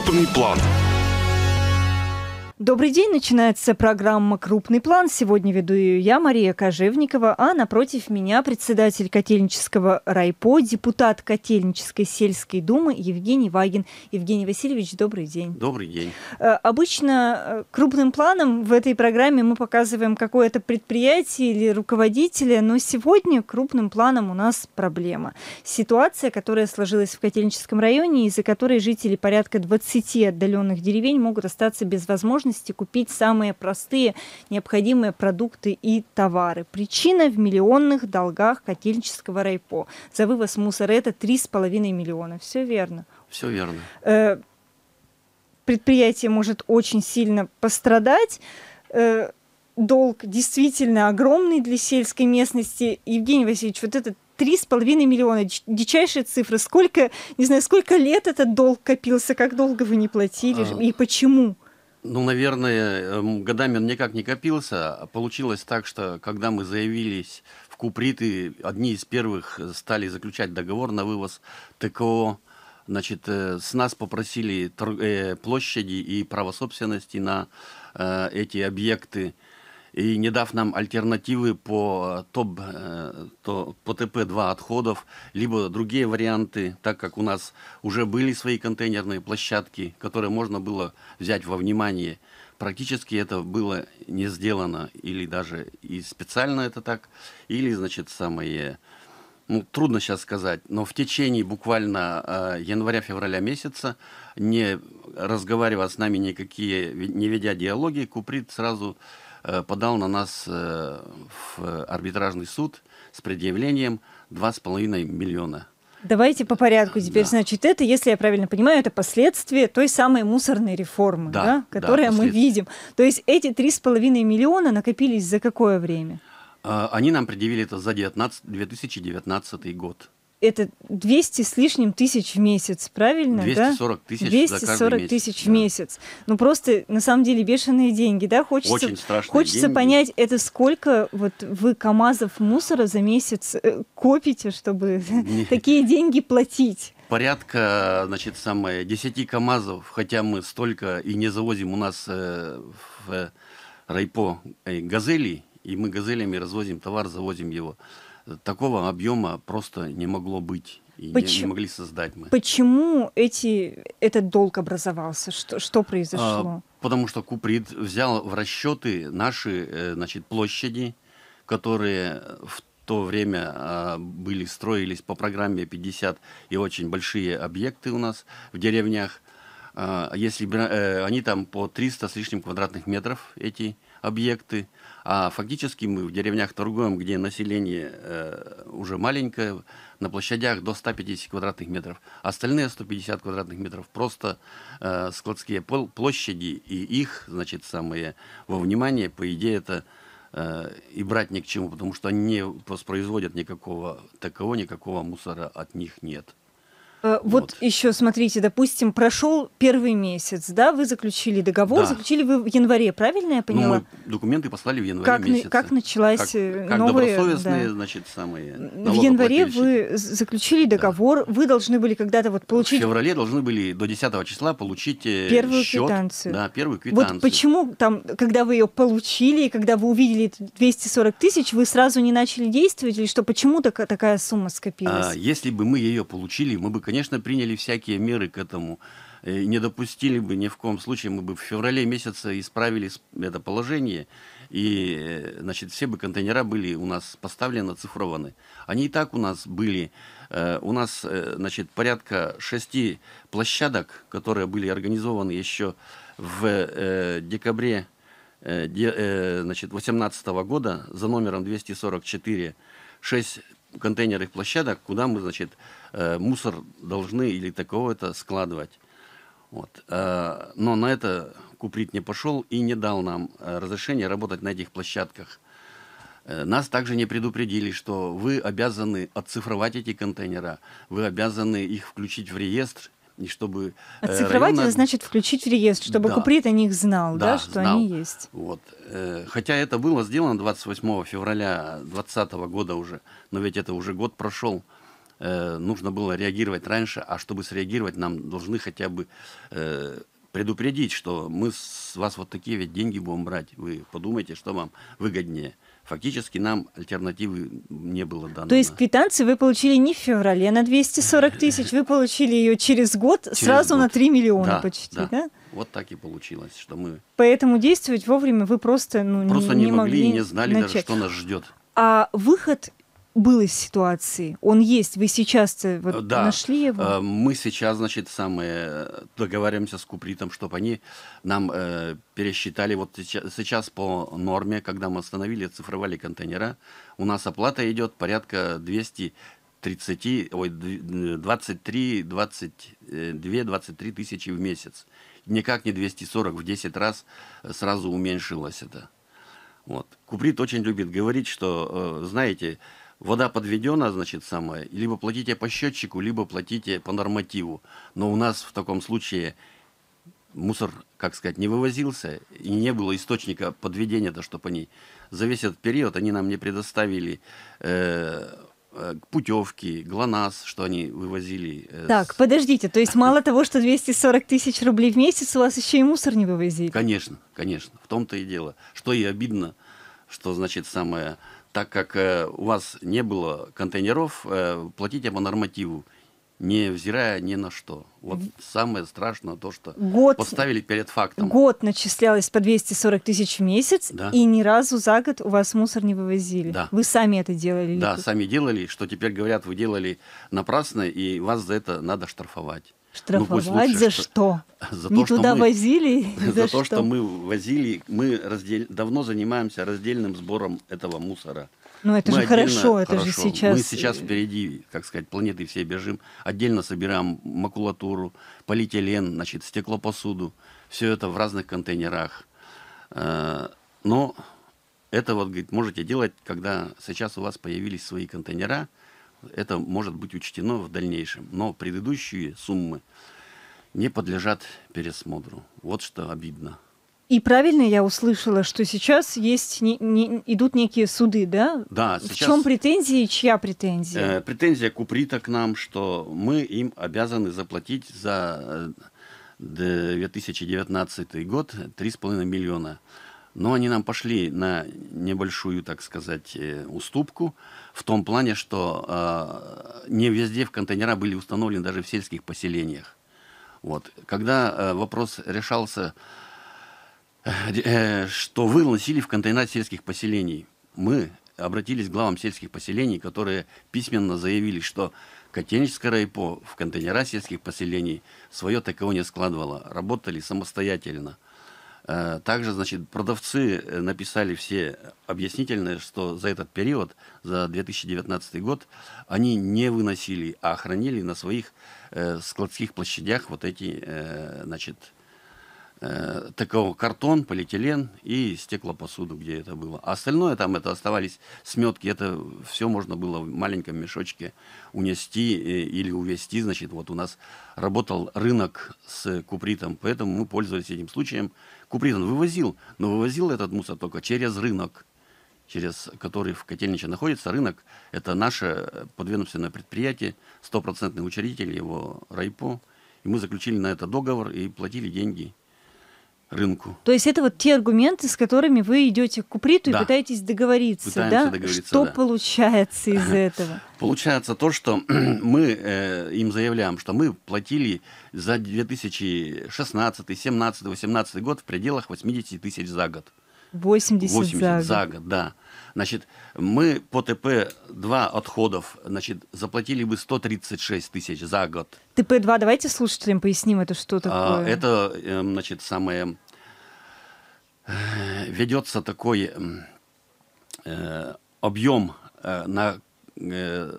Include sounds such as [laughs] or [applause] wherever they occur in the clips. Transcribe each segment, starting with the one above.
крупный план – Добрый день, начинается программа «Крупный план». Сегодня веду ее я, Мария Кожевникова, а напротив меня председатель Котельнического райпо, депутат Котельнической сельской думы Евгений Вагин. Евгений Васильевич, добрый день. Добрый день. Э, обычно э, крупным планом в этой программе мы показываем какое-то предприятие или руководителя, но сегодня крупным планом у нас проблема. Ситуация, которая сложилась в Котельническом районе, из-за которой жители порядка 20 отдаленных деревень могут остаться без возможности возможности купить самые простые необходимые продукты и товары. Причина в миллионных долгах Котельнического райпо. За вывоз мусора это 3,5 миллиона. Все верно. Все верно. Э, предприятие может очень сильно пострадать. Э, долг действительно огромный для сельской местности. Евгений Васильевич, вот этот три с половиной миллиона, дичайшие цифры. Сколько, не знаю, сколько лет этот долг копился, как долго вы не платили а... и почему? Ну, наверное, эм, годами он никак не копился. Получилось так, что когда мы заявились в Куприты, одни из первых э, стали заключать договор на вывоз ТКО, значит, э, с нас попросили э, площади и право собственности на эти объекты и не дав нам альтернативы по, э, топ, э, то, по ТП-2 отходов, либо другие варианты, так как у нас уже были свои контейнерные площадки, которые можно было взять во внимание. Практически это было не сделано, или даже и специально это так, или, значит, самое, Ну, трудно сейчас сказать, но в течение буквально э, января-февраля месяца, не разговаривая с нами никакие, не ведя диалоги, Куприт сразу Э, подал на нас э, в арбитражный суд с предъявлением 2,5 миллиона Давайте по порядку теперь. Да. Значит, это, если я правильно понимаю, это последствия той самой мусорной реформы, да, да, которую да, мы видим. То есть эти 3,5 миллиона накопились за какое время? А, они нам предъявили это за 19, 2019 год это 200 с лишним тысяч в месяц, правильно? 240 да? тысяч 240 за тысяч в да. месяц. Ну просто, на самом деле, бешеные деньги, да? Хочется, Очень страшные Хочется деньги. понять, это сколько вот вы КАМАЗов мусора за месяц э, копите, чтобы [laughs] такие деньги платить? Порядка, значит, самое, 10 КАМАЗов, хотя мы столько и не завозим у нас э, в райпо э, газели, и мы газелями развозим товар, завозим его такого объема просто не могло быть. И Поч... не могли создать мы. Почему эти, этот долг образовался? Что, что произошло? А, потому что Куприд взял в расчеты наши э, значит, площади, которые в то время а, были, строились по программе 50 и очень большие объекты у нас в деревнях. А, если э, они там по 300 с лишним квадратных метров, эти объекты, а фактически мы в деревнях торгуем, где население э, уже маленькое, на площадях до 150 квадратных метров. Остальные 150 квадратных метров просто э, складские пол площади, и их, значит, самые во внимание, по идее, это э, и брать ни к чему, потому что они не воспроизводят никакого такого, никакого мусора от них нет. Э, вот, вот еще смотрите, допустим, прошел первый месяц, да, вы заключили договор, да. заключили вы в январе, правильно я ну, поняла? Ну, мы документы послали в январе как, месяце. Как началась как, э, как новая... добросовестные, да. значит, самые В январе вы заключили договор, да. вы должны были когда-то вот получить... В феврале должны были до 10 числа получить э, первую счет, квитанцию. Да, первую квитанцию. Вот почему там, когда вы ее получили, когда вы увидели 240 тысяч, вы сразу не начали действовать, или что, почему такая сумма скопилась? А, если бы мы ее получили, мы бы, конечно, конечно, приняли всякие меры к этому. И э, не допустили бы ни в коем случае, мы бы в феврале месяце исправили это положение, и э, значит, все бы контейнера были у нас поставлены, оцифрованы. Они и так у нас были. Э, у нас значит, порядка шести площадок, которые были организованы еще в декабре значит 2018 года за номером 244 шесть контейнерных площадок, куда мы, значит, э, мусор должны или такого-то складывать. Вот. Э, но на это Куприт не пошел и не дал нам э, разрешения работать на этих площадках. Нас также не предупредили, что вы обязаны отцифровать эти контейнера, вы обязаны их включить в реестр и чтобы... Оцифровать э, а районно... это значит включить в реестр, чтобы да. Куприт о них знал, да, да что знал. они есть. Вот. Э, хотя это было сделано 28 февраля 2020 года уже, но ведь это уже год прошел. Э, нужно было реагировать раньше, а чтобы среагировать, нам должны хотя бы предупредить, что мы с вас вот такие ведь деньги будем брать, вы подумайте, что вам выгоднее. Фактически нам альтернативы не было дано. То есть квитанции вы получили не в феврале на 240 [laughs] тысяч, вы получили ее через год через сразу год. на 3 миллиона да, почти, да. да? Вот так и получилось, что мы... Поэтому действовать вовремя вы просто, ну, просто не, не могли, могли и не знали начать. даже, что нас ждет. А выход был из ситуации? Он есть. Вы сейчас э, вот э, да. нашли его? Э, мы сейчас, значит, самые договариваемся с Купритом, чтобы они нам э, пересчитали. Вот сейчас, сейчас по норме, когда мы остановили, цифровали контейнера, у нас оплата идет порядка 200 30, ой, 23, 22, 23 тысячи в месяц. Никак не 240, в 10 раз сразу уменьшилось это. Вот. Куприт очень любит говорить, что, знаете, вода подведена, значит, самая, либо платите по счетчику, либо платите по нормативу. Но у нас в таком случае мусор, как сказать, не вывозился, и не было источника подведения да, чтобы они... За весь этот период они нам не предоставили э, э путевки, ГЛОНАСС, что они вывозили. Э, так, с... подождите, то есть [laughs] мало того, что 240 тысяч рублей в месяц, у вас еще и мусор не вывозили? Конечно, конечно, в том-то и дело. Что и обидно, что, значит, самое так как э, у вас не было контейнеров, э, платите по нормативу, невзирая ни на что. Вот самое страшное то, что год, поставили перед фактом. Год начислялось по 240 тысяч в месяц, да. и ни разу за год у вас мусор не вывозили. Да. Вы сами это делали. Да, липу. сами делали, что теперь говорят, вы делали напрасно, и вас за это надо штрафовать. Ну, Штрафовать ну, лучше, за что? [laughs] За не то, туда мы, возили? [laughs] За, за что? то, что мы возили, мы раздел... давно занимаемся раздельным сбором этого мусора. Ну это мы же отдельно... хорошо, это же сейчас... Мы сейчас э, впереди, как сказать, планеты все бежим. Отдельно собираем макулатуру, полиэтилен, значит, стеклопосуду. Все это в разных контейнерах. Э, но это вот, говорит, можете делать, когда сейчас у вас появились свои контейнера – это может быть учтено в дальнейшем. Но предыдущие суммы не подлежат пересмотру. Вот что обидно. И правильно я услышала, что сейчас есть не, не, идут некие суды, да? Да. Сейчас, в чем претензии и чья претензия? Э, претензия Куприта к нам, что мы им обязаны заплатить за 2019 э, год 3,5 миллиона. Но они нам пошли на небольшую, так сказать, э, уступку в том плане, что э, не везде в контейнера были установлены даже в сельских поселениях. Вот. Когда э, вопрос решался, э, э что выносили в контейнер сельских поселений, мы обратились к главам сельских поселений, которые письменно заявили, что Котельническое райпо в контейнера сельских поселений свое ТКО не складывало, работали самостоятельно – Э, также, значит, продавцы э, написали все объяснительное, что за этот период, за 2019 год, они не выносили, а хранили на своих э, складских площадях вот эти, значит, э, такого картон, полиэтилен и стеклопосуду, где это было. А остальное там это оставались сметки, это все можно было в маленьком мешочке унести э, или увезти. Значит, вот у нас работал рынок с купритом, поэтому мы пользовались этим случаем. Куприт он вывозил, но вывозил этот мусор только через рынок через который в Котельниче находится рынок. Это наше подведомственное предприятие, стопроцентный учредитель его Райпо. И мы заключили на это договор и платили деньги рынку. То есть это вот те аргументы, с которыми вы идете к Куприту да. и пытаетесь договориться, Пытаемся да? Договориться, что да. получается из [laughs] этого? Получается то, что [clears throat] мы э, им заявляем, что мы платили за 2016, 2017, 2018 год в пределах 80 тысяч за год. 80, 80 за, год. за год, да. Значит, мы по тп два отходов, значит, заплатили бы 136 тысяч за год. ТП-2, давайте слушателям поясним, это что а, такое? А, это, эм, значит, самое... Э, Ведется такой эм, э, объем э, на, э,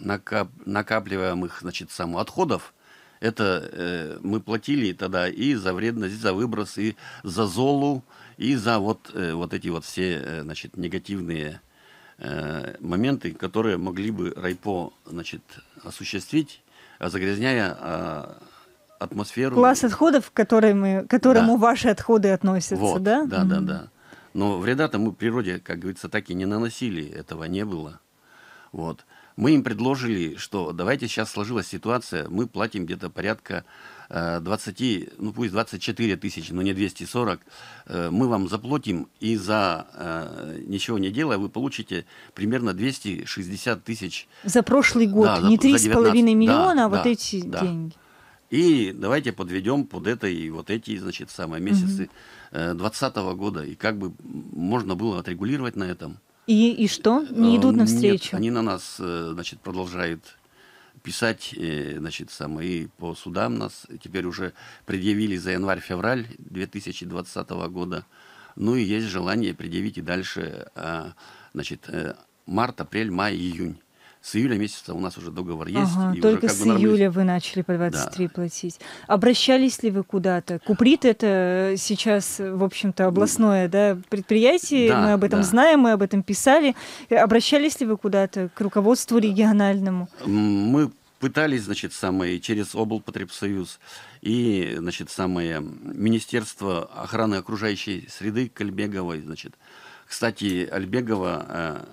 накап, накапливаемых, значит, само отходов, это э, мы платили тогда и за вредность, и за выброс, и за золу, и за вот, э, вот эти вот все э, значит, негативные э, моменты, которые могли бы Райпо значит, осуществить, загрязняя а, атмосферу. Класс отходов, к которому да. ваши отходы относятся, вот, да? Да, да, да. Но вреда-то мы природе, как говорится, так и не наносили, этого не было. Вот. Мы им предложили, что давайте сейчас сложилась ситуация, мы платим где-то порядка 20, э, ну пусть 24 тысячи, но не 240, э, мы вам заплатим, и за э, ничего не делая вы получите примерно 260 тысяч. За прошлый год, да, не 3,5 миллиона, да, а вот да, эти да. деньги. И давайте подведем под это и вот эти, значит, самые месяцы 2020 года, и как бы можно было отрегулировать на этом. И, и что? Не идут навстречу? Нет, они на нас, значит, продолжают писать, э, значит, самые по судам нас теперь уже предъявили за январь-февраль 2020 года. Ну и есть желание предъявить и дальше, а, значит, э, март, апрель, май, июнь с июля месяца у нас уже договор есть. Ага, и только с бы июля вы начали по 23 да. платить. Обращались ли вы куда-то? Куприт это сейчас, в общем-то, областное да, предприятие, да, мы об этом да. знаем, мы об этом писали. Обращались ли вы куда-то к руководству региональному? Мы пытались, значит, самые через облпотребсоюз и, значит, самое Министерство охраны окружающей среды Кальбеговой, значит. Кстати, Альбегова э,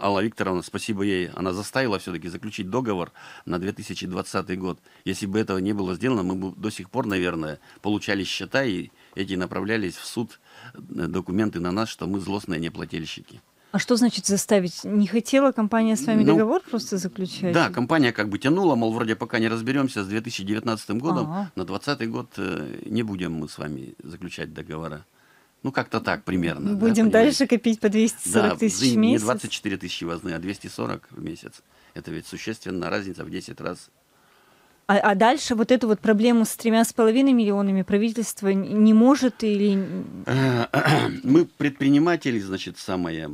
Алла Викторовна, спасибо ей, она заставила все-таки заключить договор на 2020 год. Если бы этого не было сделано, мы бы до сих пор, наверное, получали счета, и эти направлялись в суд э, документы на нас, что мы злостные неплательщики. А что значит заставить? Не хотела компания с вами ну, договор просто заключать? Да, компания как бы тянула, мол, вроде пока не разберемся с 2019 годом, ага. на 2020 год э, не будем мы с вами заключать договора. Ну, как-то так примерно. Ну, будем да, дальше копить по 240 да, тысяч в месяц? не 24 тысячи возны, а 240 в месяц. Это ведь существенная разница в 10 раз. А, а дальше вот эту вот проблему с тремя с половиной миллионами правительство не может или... [clears throat] Мы предприниматели, значит, самое...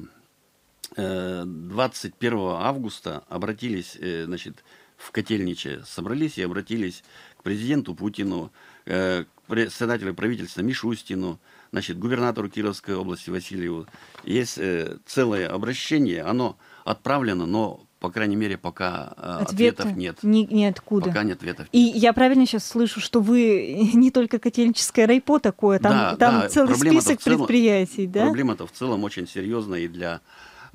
21 э, августа обратились, э, значит, в Котельниче собрались и обратились к президенту Путину, э, к председателю правительства Мишустину, значит, губернатору Кировской области Васильеву. Есть э, целое обращение, оно отправлено, но по крайней мере, пока э, Ответа ответов нет. Ни, ниоткуда. Пока нет ответов. И я правильно сейчас слышу, что вы [laughs] не только Котельническое райпо такое, там, да, там да, целый список целом, предприятий, да? Проблема-то в целом очень серьезная и для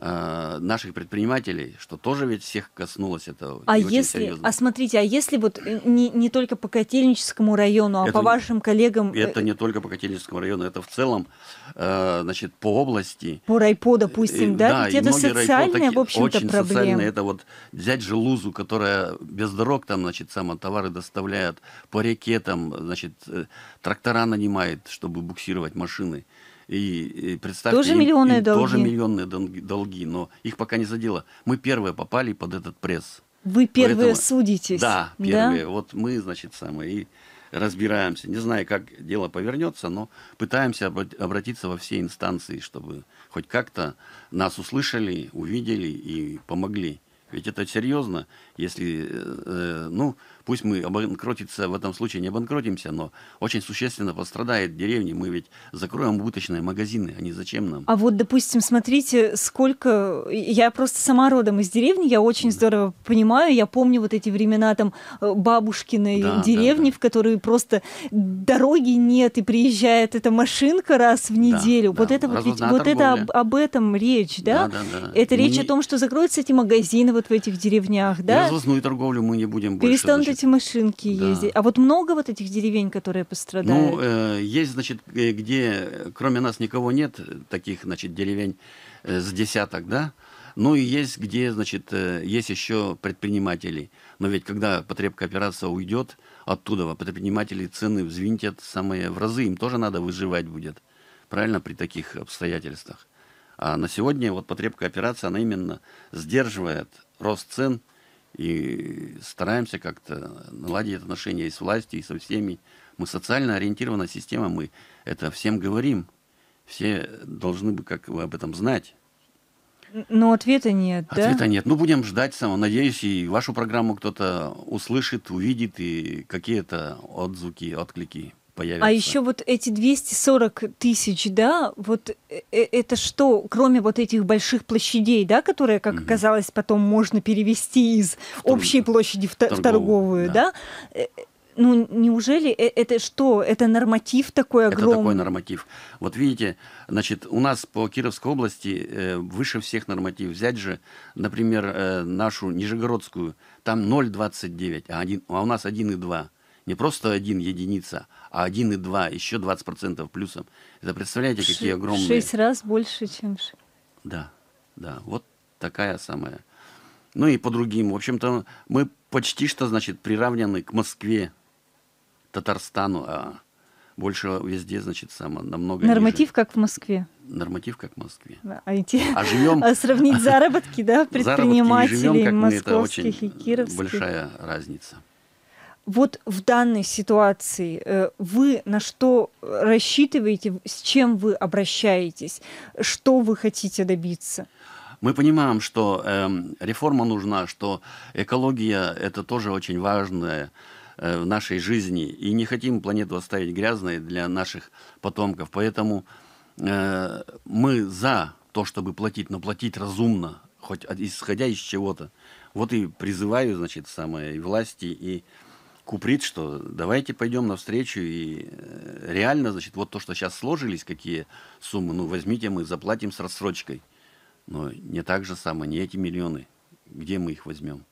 Э, наших предпринимателей, что тоже ведь всех коснулось этого. А если, а смотрите, а если вот э, не, не только по Котельническому району, а это, по вашим коллегам... Э, это не только по Котельническому району, это в целом, значит, по области. По райпо, допустим, и, да? да? Ведь это социальная, райпо, в общем-то, очень проблема. социальная. Это вот взять же которая без дорог там, значит, сама товары доставляет, по реке там, значит, трактора нанимает, чтобы буксировать машины. И, и представьте, тоже им, миллионные им долги. Тоже миллионные долги, но их пока не задело. Мы первые попали под этот пресс. Вы первые Поэтому, судитесь. Да, первые. Да? Вот мы, значит, самые. И разбираемся. Не знаю, как дело повернется, но пытаемся обратиться во все инстанции, чтобы хоть как-то нас услышали, увидели и помогли. Ведь это серьезно, если, э, э ну, Пусть мы обанкротиться в этом случае не обанкротимся, но очень существенно пострадает деревня. Мы ведь закроем убыточные магазины, они а зачем нам? А вот, допустим, смотрите, сколько... Я просто сама родом из деревни, я очень да. здорово понимаю, я помню вот эти времена там э, бабушкиной да, деревни, да, да. в которые просто дороги нет, и приезжает эта машинка раз в неделю. Да, вот да. это вот, ведь, вот это об, об этом речь, да? Да, да, да. Это мы речь не... о том, что закроются эти магазины вот в этих деревнях, да? Развозную торговлю мы не будем больше Перестанут эти машинки да. А вот много вот этих деревень, которые пострадали? Ну, э, есть, значит, э, где кроме нас никого нет, таких, значит, деревень э, с десяток, да? Ну и есть, где, значит, э, есть еще предприниматели. Но ведь когда потребкооперация уйдет оттуда, предприниматели цены взвинтят самые в разы, им тоже надо выживать будет. Правильно, при таких обстоятельствах. А на сегодня вот потребка операция, она именно сдерживает рост цен – и стараемся как-то наладить отношения и с властью, и со всеми. Мы социально ориентированная система, мы это всем говорим. Все должны бы как вы об этом знать. Но ответа нет, ответа да? Ответа нет. Ну, будем ждать самого. Надеюсь, и вашу программу кто-то услышит, увидит, и какие-то отзвуки, отклики появится. А еще вот эти 240 тысяч, да, вот э, это что, кроме вот этих больших площадей, да, которые, как угу. оказалось, потом можно перевести из в торг... общей площади в, торговую, в торговую, да, да? Э, ну неужели э, это что? Это норматив такой огромный? Это такой норматив. Вот видите, значит, у нас по Кировской области выше всех норматив. Взять же, например, нашу Нижегородскую, там 0,29, а, 1, а у нас 1,2 не просто один единица, а один и два, еще 20% плюсом. Это представляете, Ш- какие огромные... Шесть раз больше, чем... Да, да, вот такая самая. Ну и по другим, в общем-то, мы почти что, значит, приравнены к Москве, Татарстану, а больше везде, значит, само, намного Норматив, ниже. как в Москве. Норматив, как в Москве. а, идти, а живем... [laughs] А сравнить заработки, да, предпринимателей [laughs] заработки живем, как московских мы, это очень и кировских. большая разница вот в данной ситуации э, вы на что рассчитываете, с чем вы обращаетесь, что вы хотите добиться? Мы понимаем, что э, реформа нужна, что экология это тоже очень важное э, в нашей жизни, и не хотим планету оставить грязной для наших потомков. Поэтому э, мы за то, чтобы платить, но платить разумно, хоть исходя из чего-то. Вот и призываю, значит, самые власти, и э, Куприт, что давайте пойдем навстречу и э, реально, значит, вот то, что сейчас сложились, какие суммы, ну, возьмите, мы заплатим с рассрочкой. Но не так же самое, не эти миллионы. Где мы их возьмем?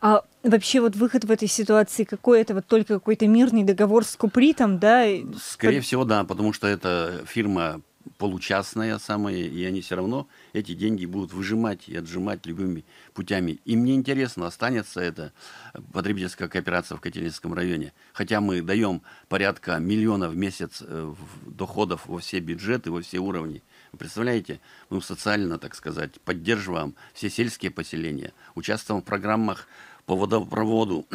А вообще вот выход в этой ситуации какой это? Вот только какой-то мирный договор с Купритом, да? Скорее Под... всего, да, потому что эта фирма получасная самая, и они все равно эти деньги будут выжимать и отжимать любыми путями. И мне интересно, останется это э, потребительская кооперация в Котельническом районе. Хотя мы даем порядка миллиона в месяц э, доходов во все бюджеты, во все уровни. Вы представляете, мы социально, так сказать, поддерживаем все сельские поселения, участвуем в программах по водопроводу,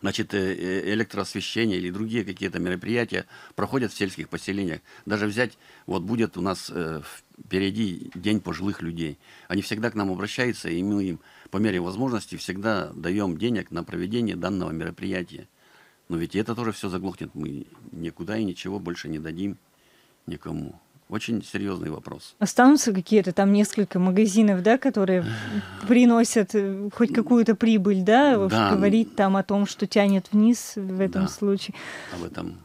значит, э, э, электроосвещение или другие какие-то мероприятия проходят в сельских поселениях. Даже взять, вот будет у нас э, впереди День пожилых людей. Они всегда к нам обращаются, и мы им по мере возможности всегда даем денег на проведение данного мероприятия. Но ведь это тоже все заглохнет. Мы никуда и ничего больше не дадим никому очень серьезный вопрос. Останутся какие-то там несколько магазинов, да, которые [sighs] приносят э, хоть какую-то прибыль, да? да. Говорить там о том, что тянет вниз в этом да. случае. Об этом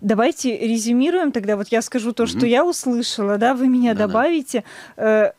Давайте резюмируем тогда. Вот я скажу то, mm-hmm. что я услышала, да, вы меня да, добавите. Да. Э,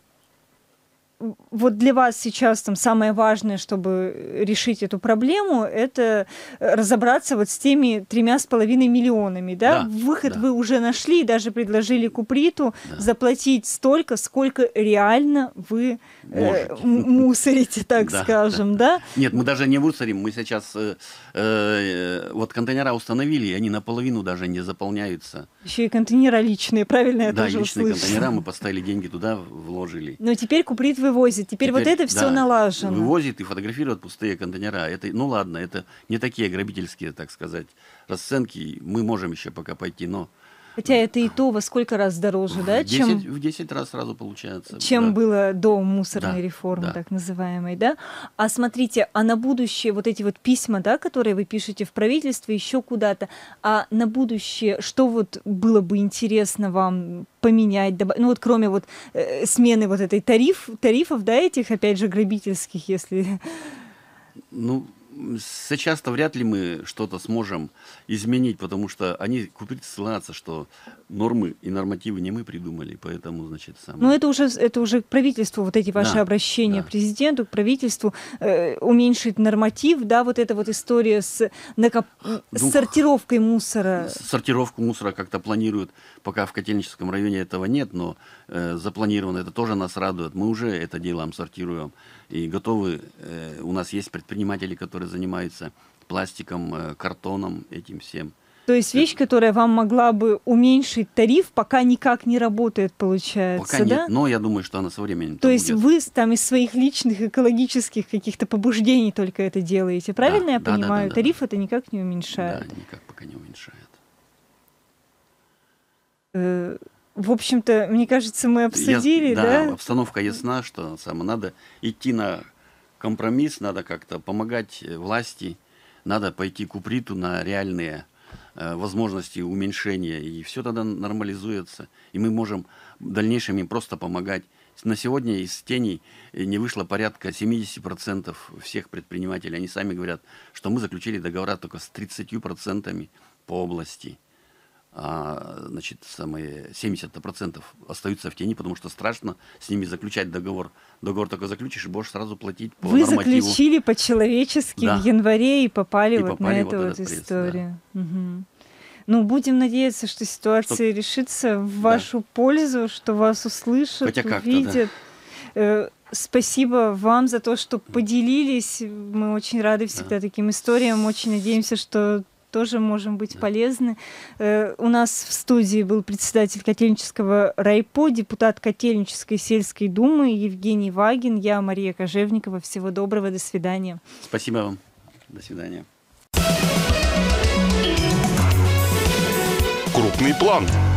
вот для вас сейчас там самое важное, чтобы решить эту проблему, это э, разобраться вот с теми тремя с половиной миллионами, да? да Выход да. вы уже нашли, даже предложили Куприту да. заплатить столько, сколько реально вы э, мусорите, [laughs] так да, скажем, да. Нет, мы даже не мусорим, мы сейчас э, э, вот контейнера установили, и они наполовину даже не заполняются. Еще и контейнера личные, правильно я да, тоже Да, личные услышала. контейнера мы поставили деньги туда, вложили. Но теперь Куприт вывозит вывозит. Теперь, Теперь вот это да, все налажено. Вывозит и фотографирует пустые контейнера. Это, ну ладно, это не такие грабительские, так сказать, расценки. Мы можем еще пока пойти, но Хотя это и то во сколько раз дороже, в да, 10, чем... В 10 раз сразу получается. Чем да. было до мусорной да, реформы, да. так называемой, да? А смотрите, а на будущее вот эти вот письма, да, которые вы пишете в правительство, еще куда-то, а на будущее что вот было бы интересно вам поменять, добав... ну вот кроме вот э, смены вот этой тариф, тарифов, да, этих, опять же, грабительских, если... Ну, сейчас-то вряд ли мы что-то сможем изменить, потому что они купить ссылаться, что нормы и нормативы не мы придумали, поэтому, значит, сам. Но ну, это уже, это уже к правительству, вот эти ваши да, обращения да. к президенту, к правительству, э, уменьшить норматив, да, вот эта вот история с, накоп... ну, с сортировкой мусора. Сортировку мусора как-то планируют, пока в Котельническом районе этого нет, но э, запланировано, это тоже нас радует, мы уже это делаем, сортируем и готовы, э, у нас есть предприниматели, которые занимаются пластиком, э, картоном, этим всем. То есть вещь, которая вам могла бы уменьшить тариф, пока никак не работает, получается, пока да? нет, но я думаю, что она со временем. То есть будет. вы там из своих личных экологических каких-то побуждений только это делаете, правильно да, я да, понимаю? Да, да, тариф да, это никак не уменьшает. Да, никак пока не уменьшает. Э, в общем-то, мне кажется, мы обсудили, Я, да? Да, обстановка ясна, что самое надо идти на компромисс, надо как-то помогать э, власти, надо пойти к уприту на реальные э, возможности уменьшения, и все тогда нормализуется, и мы можем в дальнейшем им просто помогать. На сегодня из теней э, не вышло порядка 70% всех предпринимателей. Они сами говорят, что мы заключили договора только с 30% по области а, значит, самые 70% остаются в тени, потому что страшно с ними заключать договор. Договор только заключишь, и будешь сразу платить по Вы нормативу. заключили по-человечески да. в январе и попали и вот попали на вот эту вот историю. да. угу. Ну, будем надеяться, что ситуация что... решится в вашу пользу, что вас услышат, Хотя увидят. Да. Э, спасибо вам за то, что поделились. Мы очень рады всегда да. таким историям. Очень надеемся, что тоже можем быть полезны. Э, у нас в студии был председатель Котельнического райпо, депутат Котельнической сельской думы Евгений Вагин, я Мария Кожевникова. Всего доброго, до свидания. Спасибо вам. До свидания. Крупный план.